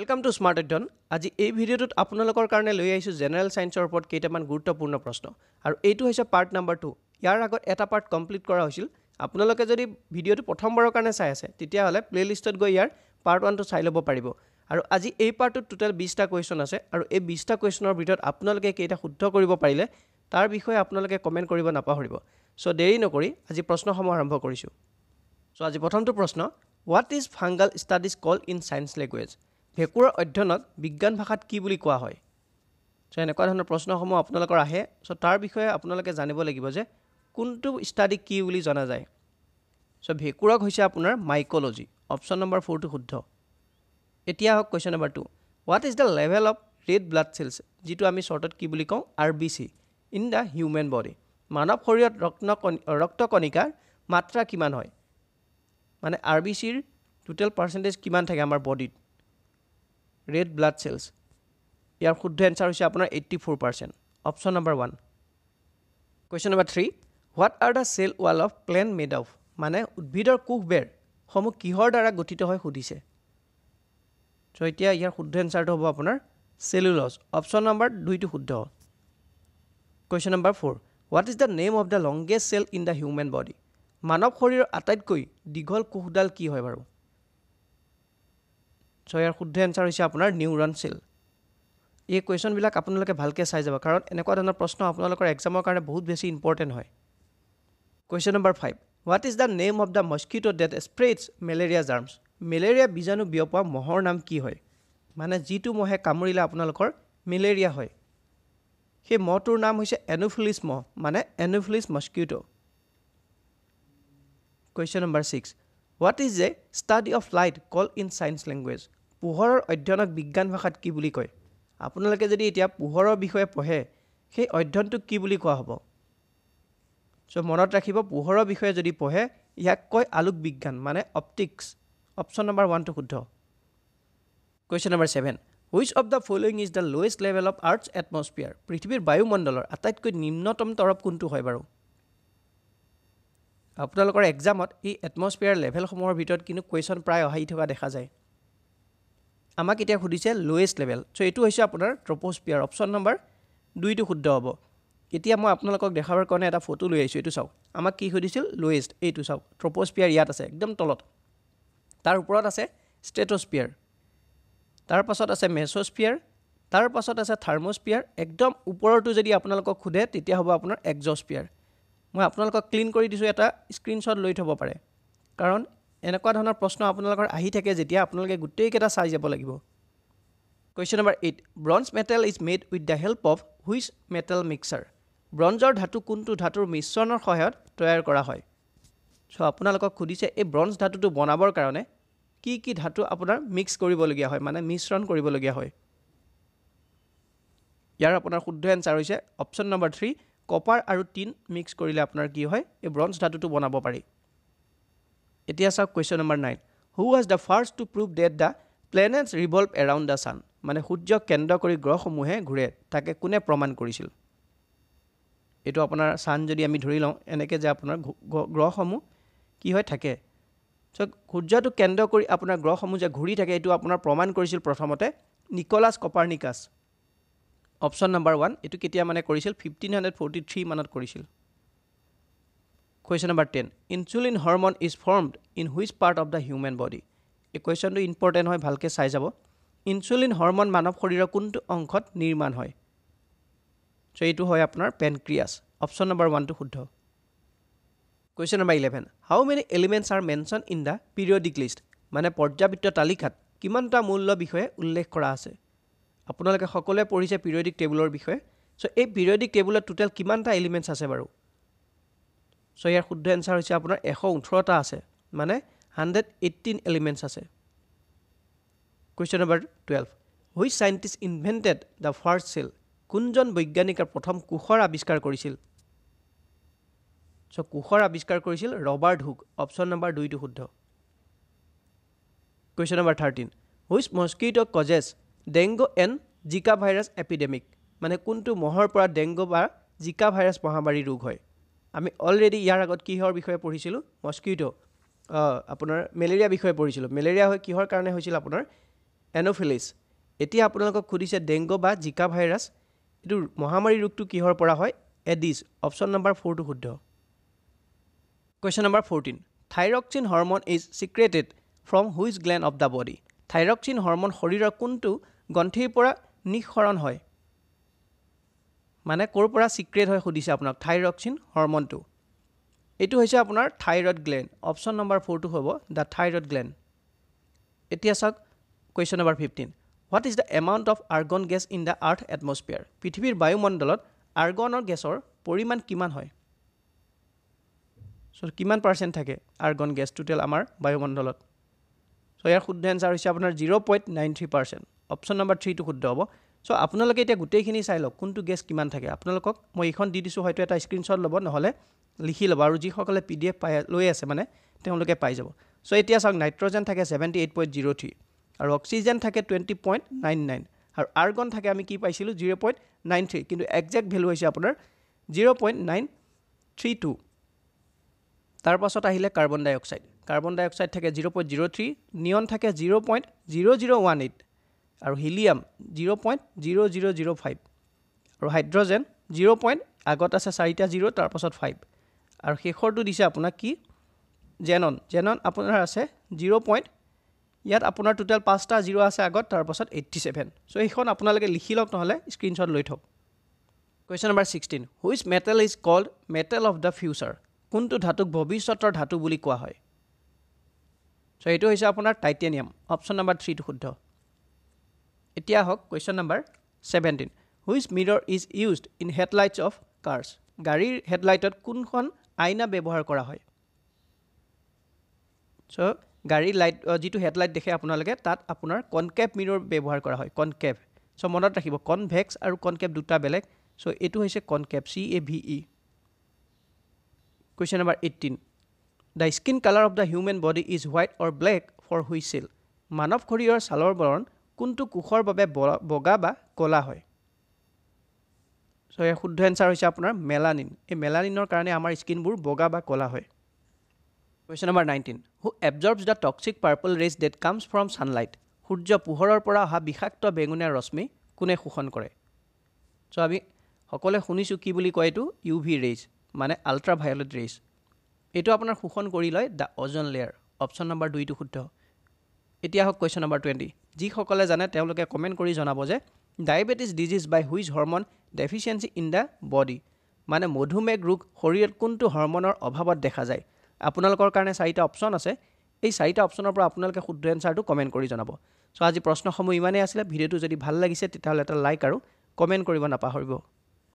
welcome to smart অধ্যয়ন আজি এই ভিডিঅ'টোত আপোনালোকৰ কাৰণে লৈ আহিছোঁ জেনেৰেল ছায়েন্সৰ ওপৰত কেইটামান গুৰুত্বপূৰ্ণ প্ৰশ্ন আৰু এইটো হৈছে পাৰ্ট নাম্বাৰ টু ইয়াৰ আগত এটা পাৰ্ট কমপ্লিট কৰা হৈছিল আপোনালোকে যদি ভিডিঅ'টো প্ৰথমবাৰৰ কাৰণে চাই আছে তেতিয়াহ'লে প্লে'লিষ্টত গৈ ইয়াৰ পাৰ্ট ওৱানটো চাই ল'ব পাৰিব আৰু আজি এই পাৰ্টটোত টোটেল বিছটা কুৱেশ্যন আছে আৰু এই বিছটা কুৱেশ্যনৰ ভিতৰত আপোনালোকে কেইটা শুদ্ধ কৰিব পাৰিলে তাৰ বিষয়ে আপোনালোকে কমেণ্ট কৰিব নাপাহৰিব চ' দেৰি নকৰি আজি প্ৰশ্নসমূহ আৰম্ভ কৰিছোঁ চ' আজি প্ৰথমটো প্ৰশ্ন what is fungal studies call in science language ভেঁকুৰৰ অধ্যয়নত বিজ্ঞান ভাষাত কি বুলি কোৱা হয় চ' এনেকুৱা ধৰণৰ প্ৰশ্নসমূহ আপোনালোকৰ আহে চ' তাৰ বিষয়ে আপোনালোকে জানিব লাগিব যে কোনটো ষ্টাডি কি বুলি জনা যায় চ' ভেঁকুৰক হৈছে আপোনাৰ মাইক'লজি অপশ্যন নম্বৰ ফ'ৰটো শুদ্ধ এতিয়া হওক question number two what is the level of red blood cells যিটো আমি শ্বৰ্টত কি বুলি কওঁ R B C in the human body মানৱ শৰীৰত ৰক্তকণ ৰক্তকণিকাৰ মাত্ৰা কিমান হয় মানে আৰ বি চিৰ টোটেল পাৰ্চেণ্টেজ কিমান থাকে আমাৰ বডিত ৰেড ব্লাড চেলছ ইয়াৰ শুদ্ধ এনচাৰ হৈছে আপোনাৰ eighty four percent option number one question number three what are the cell wall of plant made of মানে উদ্ভিদৰ কোষবেৰসমূহ কিহৰ দ্বাৰা গঠিত হয় সুধিছে ছ' এতিয়া ইয়াৰ শুদ্ধ এনচাৰটো হ'ব আপোনাৰ চেলুলজ অপশ্যন নম্বৰ দুইটো শুদ্ধ question number four what is the name of the longest cell in the human body মানৱ শৰীৰৰ আটাইতকৈ দীঘল কোষডাল কি হয় বাৰু চ' ইয়াৰ শুদ্ধ এনচাৰ হৈছে আপোনাৰ নিউৰন চিল এই কুৱেশ্যনবিলাক আপোনালোকে ভালকৈ চাই যাব কাৰণ এনেকুৱা ধৰণৰ প্ৰশ্ন আপোনালোকৰ এক্সামৰ কাৰণে বহুত বেছি ইম্পৰ্টেণ্ট হয় question number five what is the name of the mosquito that spreads malaria germs malaria বীজাণু বিয়পোৱা মহৰ নাম কি হয় মানে যিটো মহে কামুৰিলে আপোনালোকৰ মেলেৰিয়া হয় সেই মহটোৰ নাম হৈছে এনোফিলিছ মহ মানে anopheles mosquito question number six what is a study of light call in science language পোহৰৰ অধ্যয়নক বিজ্ঞান ভাষাত কি বুলি কয় আপোনালোকে যদি এতিয়া পোহৰৰ বিষয়ে পঢ়ে সেই অধ্যয়নটোক কি বুলি কোৱা হ'ব চ' মনত ৰাখিব পোহৰৰ বিষয়ে যদি পঢ়ে ইয়াক কয় আলোক বিজ্ঞান মানে অপটিক্স অপশ্যন নম্বৰ ওৱানটো শুদ্ধ question number seven which of the following is the lowest level of earth atmosphere পৃথিৱীৰ বায়ুমণ্ডলৰ আটাইতকৈ নিম্নতম তৰপ কোনটো হয় বাৰু আপোনালোকৰ এক্সামত এই এটমছফিয়াৰ লেভেলসমূহৰ ভিতৰত কিন্তু কুৱেশ্যন প্ৰায় অহাই থকা দেখা যায় আমাক এতিয়া সুধিছে লোৱেষ্ট লেভেল চ' এইটো হৈছে আপোনাৰ ট্ৰপ'স্পিয়াৰ অপশ্যন নম্বৰ দুইটো শুদ্ধ হ'ব এতিয়া মই আপোনালোকক দেখাবৰ কাৰণে এটা ফটো লৈ আহিছোঁ এইটো চাওক আমাক কি সুধিছিল লোৱেষ্ট এইটো চাওক ট্ৰপ'স্পিয়াৰ ইয়াত আছে একদম তলত তাৰ ওপৰত আছে ষ্টেটস্পিয়াৰ তাৰ পাছত আছে মেছস্পিয়াৰ পাছত আছে থাৰ্মস্পিয়াৰ একদম ওপৰতো যদি আপোনালোকক সোধে তেতিয়া হ'ব আপোনাৰ এক্সস্পিয়াৰ মই আপোনালোকক ক্লিন কৰি দিছোঁ এটা স্ক্ৰীণশ্বট লৈ থ'ব পাৰে কাৰণ এনেকুৱা ধৰণৰ প্ৰশ্ন আপোনালোকৰ আহি থাকে যেতিয়া আপোনালোকে গোটেইকেইটা চাই যাব লাগিব question number eight bronze metal is made with the help of which metal mixer ব্ৰঞ্জৰ ধাতু কোনটো ধাতুৰ মিশ্ৰণৰ সহায়ত তৈয়াৰ কৰা হয় চ' আপোনালোকক সুধিছে এই ব্ৰঞ্জ ধাতুটো বনাবৰ কাৰণে কি কি ধাতু আপোনাৰ মিক্স কৰিবলগীয়া হয় মানে মিশ্ৰণ কৰিবলগীয়া হয় ইয়াৰ আপোনাৰ শুদ্ধ এনচাৰ হৈছে অপশ্যন নম্বৰ থ্ৰী কপাৰ আৰু টিন মিক্স কৰিলে আপোনাৰ কি হয় এই ব্ৰঞ্জ ধাতুটো বনাব পাৰি এতিয়া চাওক question number nine who was the first to prove that the planets revolve around the sun মানে সূৰ্যক কেন্দ্ৰ কৰি গ্ৰহসমূহে ঘূৰে তাকে কোনে প্ৰমাণ কৰিছিল এইটো আপোনাৰ ছান যদি আমি ধৰি লওঁ এনেকৈ যে আপোনাৰ গ্ৰহসমূহ কি হয় থাকে চ' সূৰ্যটো কেন্দ্ৰ কৰি আপোনাৰ গ্ৰহসমূহ যে ঘূৰি থাকে এইটো আপোনাৰ প্ৰমাণ কৰিছিল প্ৰথমতে Nicolaus Copernicus option number one এইটো কেতিয়া মানে কৰিছিল ফিফটিন হাণ্ড্ৰেড ফৰ্টি থ্ৰী মানত কৰিছিল question number ten insulin hormone is formed in which part of the human body এই কুৱেশ্যনটো ইম্পৰ্টেণ্ট হয় ভালকৈ চাই যাব ইনচুলিন হৰমন মানৱ শৰীৰৰ কোনটো অংশত নিৰ্মাণ হয় ছ' এইটো হয় আপোনাৰ পেনক্ৰিয়াছ অপশ্যন নম্বৰ ওৱানটো শুদ্ধ question number eleven how many elements are mention in the periodic list মানে পৰ্যাবৃত্ত তালিকাত কিমানটা মূল্য বিষয়ে উল্লেখ কৰা আছে আপোনালোকে সকলোৱে পঢ়িছে পিৰিয়ডিক টেবুলৰ বিষয়ে ছ' এই পিৰিয়ডিক টেবুলত টোটেল কিমানটা এলিমেণ্টছ আছে বাৰু চ' ইয়াৰ শুদ্ধ এনচাৰ হৈছে আপোনাৰ এশ ওঠৰটা আছে মানে হাণ্ড্ৰেড এইটিন এলিমেণ্টছ আছে question number twelve which scientist invented the first cell কোনজন বৈজ্ঞানিকে প্ৰথম কোষৰ আৱিষ্কাৰ কৰিছিল চ' কোষৰ আৱিষ্কাৰ কৰিছিল ৰবাৰ্ট হুক অপশ্যন নম্বৰ দুইটো শুদ্ধ question number thirteen which mosquito' causes dengue and Zika virus epidemic মানে কোনটো মহৰ পৰা ডেংগু বা জিকা ভাইৰাছ মহামাৰী ৰোগ হয় আমি অলৰেডি ইয়াৰ আগত কিহৰ বিষয়ে পঢ়িছিলোঁ মস্কিউটো আপোনাৰ মেলেৰিয়া বিষয়ে পঢ়িছিলোঁ মেলেৰিয়া হৈ কিহৰ কাৰণে হৈছিল আপোনাৰ এন'ফিলিছ এতিয়া আপোনালোকক সুধিছে ডেংগু বা জিকা ভাইৰাছ এইটো মহামাৰী ৰোগটো কিহৰ পৰা হয় এডিছ অপশ্যন নম্বৰ ফ'ৰটো শুদ্ধ question number fourteen thyroxine hormone is secreted from which gland of the body thyroxine hormone শৰীৰৰ কোনটো গ্ৰন্থিৰ পৰা নিঃসৰণ হয় মানে ক'ৰ পৰা চিক্ৰেট হয় সুধিছে আপোনাক থাইৰক্সিন হৰমনটো এইটো হৈছে আপোনাৰ থাইৰয়ড গ্লেন অপশ্যন নম্বৰ ফ'ৰটো হ'ব দ্য থাইৰয়ড গ্লেণ্ড এতিয়া চাওক question number fifteen what is the amount of argon gas in the earth atmosphere পৃথিৱীৰ বায়ুমণ্ডলত আৰ্গনৰ গেছৰ পৰিমাণ কিমান হয় চ' কিমান পাৰ্চেণ্ট থাকে আৰ্গন গেছ টোটেল আমাৰ বায়ুমণ্ডলত চ' ইয়াৰ শুদ্ধ এঞ্চাৰ হৈছে আপোনাৰ zero' point nine three percent option number থ্ৰীটো শুদ্ধ হ'ব চ' আপোনালোকে এতিয়া গোটেইখিনি চাই লওক কোনটো গেছ কিমান থাকে আপোনালোকক মই এইখন দি দিছোঁ হয়তো এটা স্ক্ৰীনশ্বট ল'ব নহ'লে লিখি ল'ব আৰু যিসকলে পি ডি এফ পাই লৈ আছে মানে তেওঁলোকে পাই যাব চ' এতিয়া চাওক নাইট্ৰজেন থাকে seventy eight point zero' three আৰু অক্সিজেন থাকে টুৱেণ্টি পইণ্ট নাইন নাইন আৰু আৰ্গন থাকে আমি কি পাইছিলোঁ জিৰ' পইণ্ট নাইন থ্ৰী কিন্তু একজেক্ট ভেলু হৈছে আপোনাৰ zero' point nine three two তাৰপাছত আহিলে carbon dioxide carbon dioxide থাকে zero' point zero' three neon থাকে zero' point zero' zero' one eight আৰু helium zero' point zero' zero' zero' five আৰু hydrogen zero' point আগত আছে চাৰিটা zero' তাৰপাছত ফাইভ আৰু শেষৰটো দিছে আপোনাক কি জেনন জেনন আপোনাৰ আছে জিৰ' পইণ্ট ইয়াত আপোনাৰ টোটেল পাঁচটা জিৰ' আছে আগত তাৰপাছত এইট্টি ছেভেন চ' সেইখন আপোনালোকে লিখি লওক নহ'লে স্ক্ৰীণশ্বট লৈ থওক question number sixteen which metal is called metal of the future কোনটো ধাতুক ভৱিষ্যতৰ ধাতু বুলি কোৱা হয় ছ' এইটো হৈছে আপোনাৰ টাইটেনিয়াম অপশ্যন নম্বৰ থ্ৰীটো শুদ্ধ এতিয়া হওক question number seventeen which mirror is used in headlights of cars গাড়ীৰ হেডলাইটত কোনখন আইনা ব্যৱহাৰ কৰা হয় চ' গাড়ীৰ লাইট যিটো হেডলাইট দেখে আপোনালোকে তাত আপোনাৰ কনকেভ মিৰৰ ব্যৱহাৰ কৰা হয় কনকেভ চ' মনত ৰাখিব কনভেক্স আৰু কনকেভ দুটা বেলেগ চ' এইটো হৈছে concave C A V E question number eighteen the skin colour of the human body is white or black for হুইচেল মানৱ শৰীৰৰ ছালৰ বৰণ কোনটো কোষৰ বাবে বগা বা ক'লা হয় চ' ইয়াৰ শুদ্ধ এনচাৰ হৈছে আপোনাৰ মেলানিন এই মেলানিনৰ কাৰণে আমাৰ স্কিনবোৰ বগা বা ক'লা হয় question number nineteen who absorbs the toxic purple rays that comes from sunlight সূৰ্য পোহৰৰ পৰা অহা বিষাক্ত বেঙুনীয়া ৰশ্মি কোনে শোষণ কৰে চ' আমি সকলোৱে শুনিছোঁ কি বুলি কয় এইটো ইউ ভি ৰেজ মানে আল্ট্ৰাভায়লেট ৰেজ এইটো আপোনাৰ শোষণ কৰি লয় the ozone layer option number দুইটো শুদ্ধ এতিয়া হওক কুৱেশ্যন নম্বৰ টুৱেণ্টি যিসকলে জানে তেওঁলোকে কমেণ্ট কৰি জনাব যে diabetes disease by which hormone deficiency in the body মানে মধুমেহ ৰোগ শৰীৰত কোনটো হৰমনৰ অভাৱত দেখা যায় আপোনালোকৰ কাৰণে চাৰিটা অপশ্যন আছে এই চাৰিটা অপশ্যনৰ পৰা আপোনালোকে শুদ্ধ এনচাৰটো কমেণ্ট কৰি জনাব চ' আজি প্ৰশ্নসমূহ ইমানেই আছিলে ভিডিঅ'টো যদি ভাল লাগিছে তেতিয়াহ'লে এটা লাইক আৰু কমেণ্ট কৰিব নাপাহৰিব